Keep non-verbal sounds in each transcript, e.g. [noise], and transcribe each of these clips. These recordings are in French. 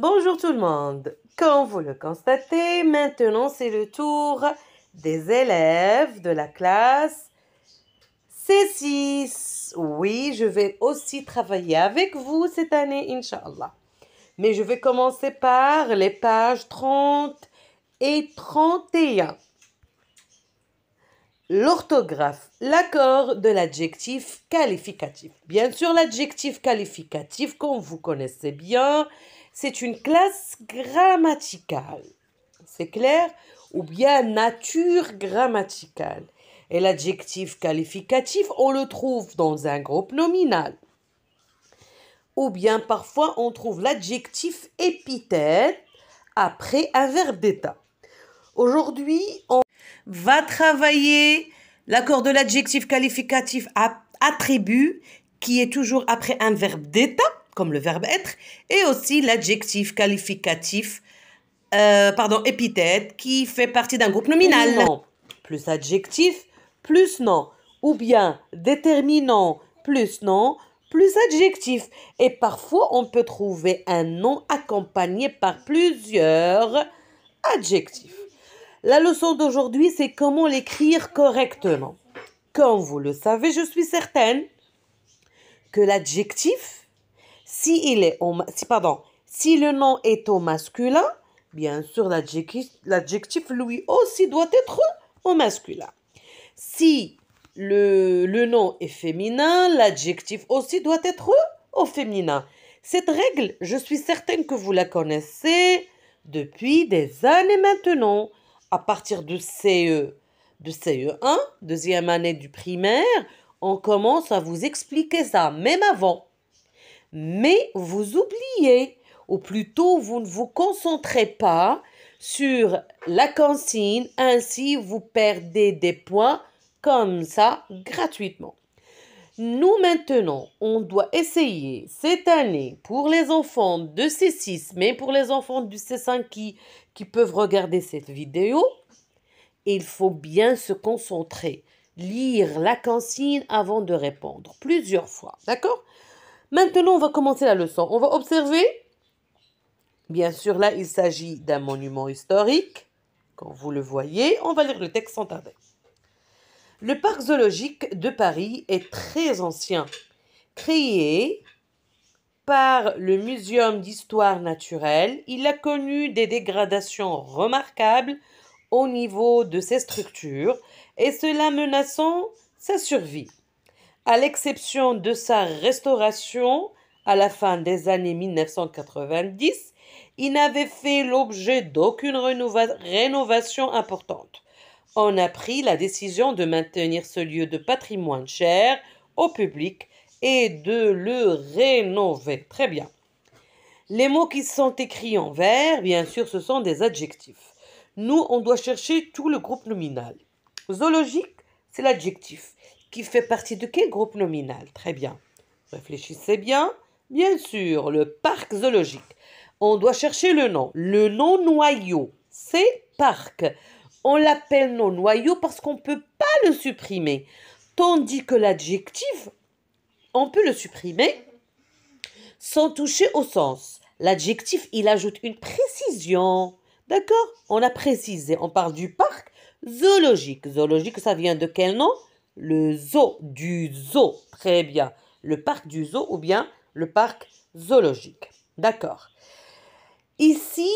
Bonjour tout le monde. Comme vous le constatez, maintenant c'est le tour des élèves de la classe C6. Oui, je vais aussi travailler avec vous cette année, Inch'Allah. Mais je vais commencer par les pages 30 et 31. L'orthographe, l'accord de l'adjectif qualificatif. Bien sûr, l'adjectif qualificatif, comme vous connaissez bien, c'est une classe grammaticale. C'est clair Ou bien nature grammaticale. Et l'adjectif qualificatif, on le trouve dans un groupe nominal. Ou bien parfois, on trouve l'adjectif épithète après un verbe d'état. Aujourd'hui, on va travailler l'accord de l'adjectif qualificatif attribut qui est toujours après un verbe d'état comme le verbe être, et aussi l'adjectif qualificatif, euh, pardon, épithète, qui fait partie d'un groupe nominal. Non. Plus adjectif, plus nom. Ou bien déterminant, plus nom, plus adjectif. Et parfois, on peut trouver un nom accompagné par plusieurs adjectifs. La leçon d'aujourd'hui, c'est comment l'écrire correctement. Comme vous le savez, je suis certaine que l'adjectif si, il est au, si, pardon, si le nom est au masculin, bien sûr, l'adjectif lui aussi doit être au masculin. Si le, le nom est féminin, l'adjectif aussi doit être au féminin. Cette règle, je suis certaine que vous la connaissez depuis des années maintenant. À partir de CE, de CE1, deuxième année du primaire, on commence à vous expliquer ça, même avant mais vous oubliez, ou plutôt vous ne vous concentrez pas sur la consigne, ainsi vous perdez des points comme ça gratuitement. Nous maintenant, on doit essayer cette année pour les enfants de C6, mais pour les enfants du C5 qui, qui peuvent regarder cette vidéo, il faut bien se concentrer, lire la consigne avant de répondre plusieurs fois, d'accord Maintenant, on va commencer la leçon. On va observer. Bien sûr, là, il s'agit d'un monument historique. Quand vous le voyez, on va lire le texte sans tarder. Le parc zoologique de Paris est très ancien, créé par le Muséum d'histoire naturelle. Il a connu des dégradations remarquables au niveau de ses structures et cela menaçant sa survie à l'exception de sa restauration à la fin des années 1990, il n'avait fait l'objet d'aucune rénovation importante. On a pris la décision de maintenir ce lieu de patrimoine cher au public et de le rénover. Très bien. Les mots qui sont écrits en vert, bien sûr, ce sont des adjectifs. Nous, on doit chercher tout le groupe nominal. Zoologique, c'est l'adjectif qui fait partie de quel groupe nominal Très bien. Réfléchissez bien. Bien sûr, le parc zoologique. On doit chercher le nom. Le nom noyau, c'est parc. On l'appelle nom noyau parce qu'on ne peut pas le supprimer. Tandis que l'adjectif, on peut le supprimer sans toucher au sens. L'adjectif, il ajoute une précision. D'accord On a précisé. On parle du parc zoologique. Zoologique, ça vient de quel nom le zoo du zoo, très bien, le parc du zoo ou bien le parc zoologique. D'accord. Ici,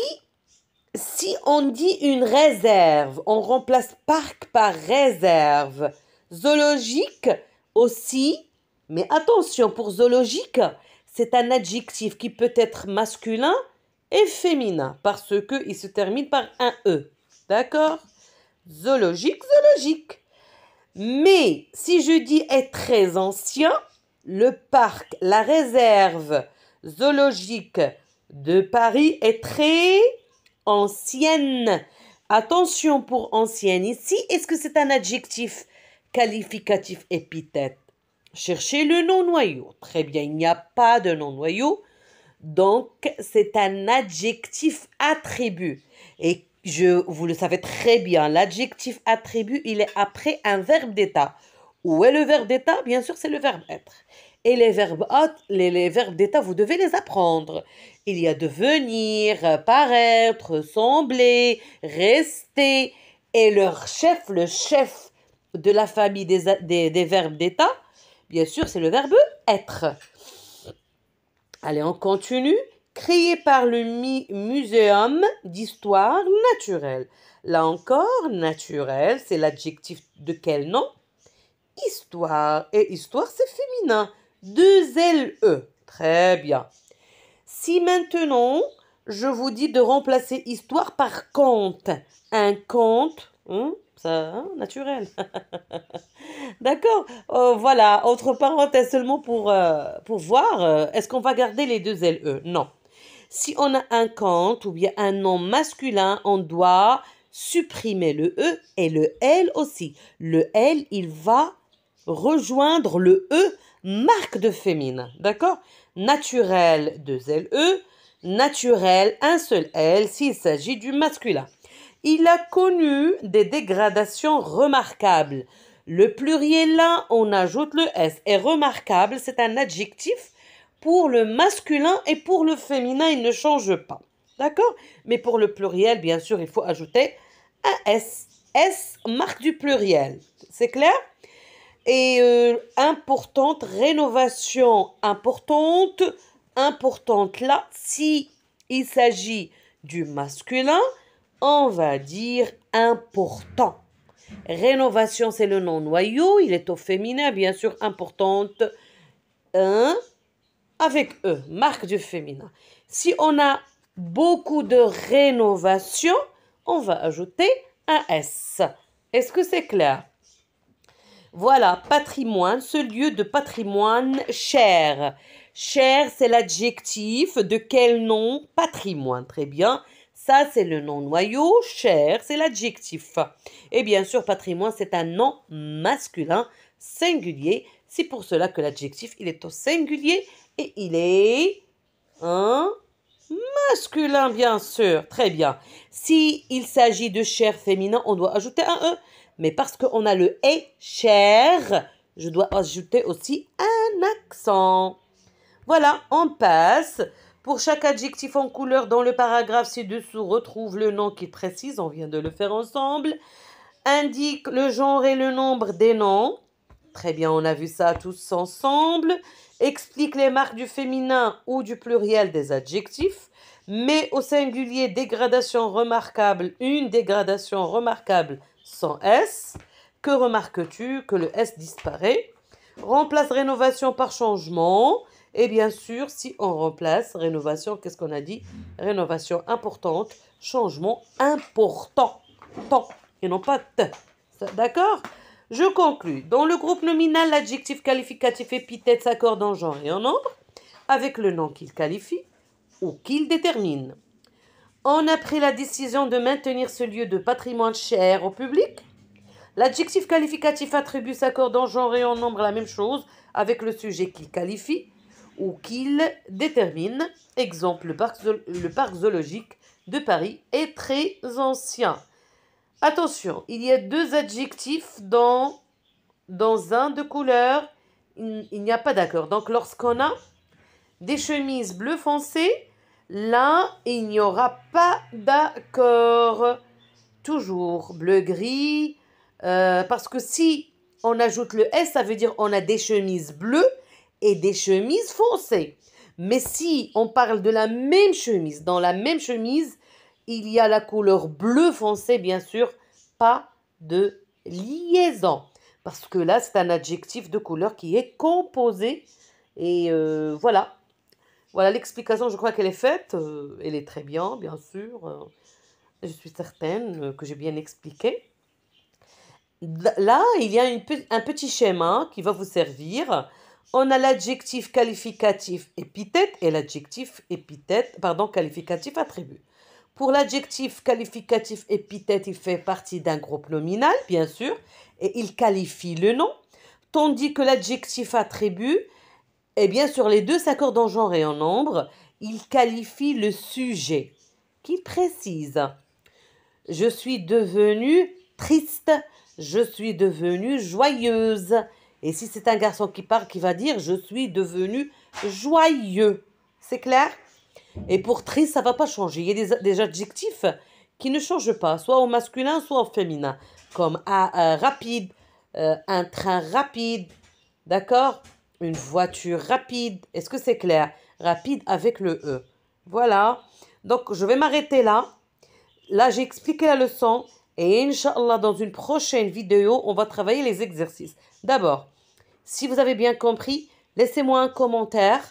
si on dit une réserve, on remplace parc par réserve. Zoologique aussi, mais attention, pour zoologique, c'est un adjectif qui peut être masculin et féminin parce qu'il se termine par un E. D'accord Zoologique, zoologique. Mais si je dis est très ancien, le parc, la réserve zoologique de Paris est très ancienne. Attention pour ancienne ici, est-ce que c'est un adjectif qualificatif épithète Cherchez le nom noyau. Très bien, il n'y a pas de nom noyau. Donc, c'est un adjectif attribut. Et je, vous le savez très bien, l'adjectif attribut, il est après un verbe d'état. Où est le verbe d'état Bien sûr, c'est le verbe être. Et les verbes les, les verbes d'état, vous devez les apprendre. Il y a devenir, paraître, sembler, rester. Et leur chef, le chef de la famille des, des, des verbes d'état, bien sûr, c'est le verbe être. Allez, on continue créé par le Mi Muséum d'histoire naturelle. Là encore, naturel, c'est l'adjectif de quel nom Histoire. Et histoire, c'est féminin. Deux L-E. Très bien. Si maintenant, je vous dis de remplacer histoire par conte. Un conte, hein, ça, hein, naturel. [laughs] D'accord oh, Voilà, autre parenthèse seulement pour, euh, pour voir, euh, est-ce qu'on va garder les deux L-E Non. Si on a un compte ou bien un nom masculin, on doit supprimer le E et le L aussi. Le L, il va rejoindre le E, marque de féminin. D'accord Naturel, deux L, E. Naturel, un seul L, s'il s'agit du masculin. Il a connu des dégradations remarquables. Le pluriel là, on ajoute le S. Et remarquable, c'est un adjectif pour le masculin et pour le féminin, il ne change pas. D'accord Mais pour le pluriel, bien sûr, il faut ajouter un S. S marque du pluriel. C'est clair Et euh, importante, rénovation importante, importante là, si il s'agit du masculin, on va dire important. Rénovation, c'est le nom noyau, il est au féminin, bien sûr, importante. Un, avec eux, marque du féminin. Si on a beaucoup de rénovation, on va ajouter un S. Est-ce que c'est clair Voilà, patrimoine, ce lieu de patrimoine cher. Cher, c'est l'adjectif de quel nom Patrimoine, très bien. Ça, c'est le nom noyau. Cher, c'est l'adjectif. Et bien sûr, patrimoine, c'est un nom masculin singulier. C'est pour cela que l'adjectif, il est au singulier et il est un masculin, bien sûr. Très bien. S'il il s'agit de chair féminin, on doit ajouter un E. Mais parce qu'on a le « E, chair, je dois ajouter aussi un accent. Voilà, on passe. Pour chaque adjectif en couleur dans le paragraphe ci-dessous, retrouve le nom qu'il précise, on vient de le faire ensemble, indique le genre et le nombre des noms, Très bien, on a vu ça tous ensemble. Explique les marques du féminin ou du pluriel des adjectifs, mais au singulier dégradation remarquable, une dégradation remarquable sans S. Que remarques-tu que le S disparaît Remplace rénovation par changement. Et bien sûr, si on remplace rénovation, qu'est-ce qu'on a dit Rénovation importante, changement important. et non pas T. D'accord je conclus. Dans le groupe nominal, l'adjectif qualificatif épithète s'accorde en genre et en nombre avec le nom qu'il qualifie ou qu'il détermine. On a pris la décision de maintenir ce lieu de patrimoine cher au public. L'adjectif qualificatif attribue s'accorde en genre et en nombre la même chose avec le sujet qu'il qualifie ou qu'il détermine. Exemple, le parc zoologique de Paris est très ancien. Attention, il y a deux adjectifs dans, dans un de couleur. Il, n'y a pas d'accord. Donc lorsqu'on a des chemises bleu foncé, là, il n'y aura pas d'accord. Toujours bleu-gris. Euh, parce que si on ajoute le S, ça veut dire on a des chemises bleues et des chemises foncées. Mais si on parle de la même chemise, dans la même chemise, il y a la couleur bleu foncé, bien sûr, pas de liaison. Parce que là, c'est un adjectif de couleur qui est composé. Et euh, voilà. Voilà l'explication, je crois qu'elle est faite. Euh, elle est très bien, bien sûr. Euh, je suis certaine que j'ai bien expliqué. Là, il y a un petit schéma qui va vous servir. On a l'adjectif qualificatif épithète et l'adjectif épithète, pardon, qualificatif attribut. Pour l'adjectif qualificatif épithète, il fait partie d'un groupe nominal, bien sûr, et il qualifie le nom, tandis que l'adjectif attribut, eh bien sur les deux s'accordent en genre et en nombre, il qualifie le sujet, qui précise Je suis devenue triste, je suis devenue joyeuse. Et si c'est un garçon qui parle, qui va dire Je suis devenu joyeux. C'est clair et pour triste, ça va pas changer. Il y a des, adjectifs qui ne changent pas, soit au masculin, soit au féminin, comme à, euh, rapide, euh, un train rapide, d'accord Une voiture rapide. Est-ce que c'est clair Rapide avec le E. Voilà. Donc, je vais m'arrêter là. Là, j'ai expliqué la leçon. Et Inch'Allah, dans une prochaine vidéo, on va travailler les exercices. D'abord, si vous avez bien compris, laissez-moi un commentaire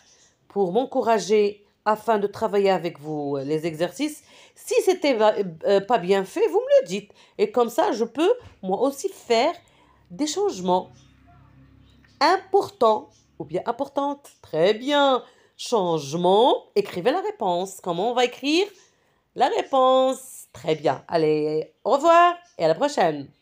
pour m'encourager afin de travailler avec vous euh, les exercices. Si c'était euh, pas bien fait, vous me le dites. Et comme ça, je peux moi aussi faire des changements importants ou bien importantes. Très bien. Changement. Écrivez la réponse. Comment on va écrire la réponse Très bien. Allez, au revoir et à la prochaine.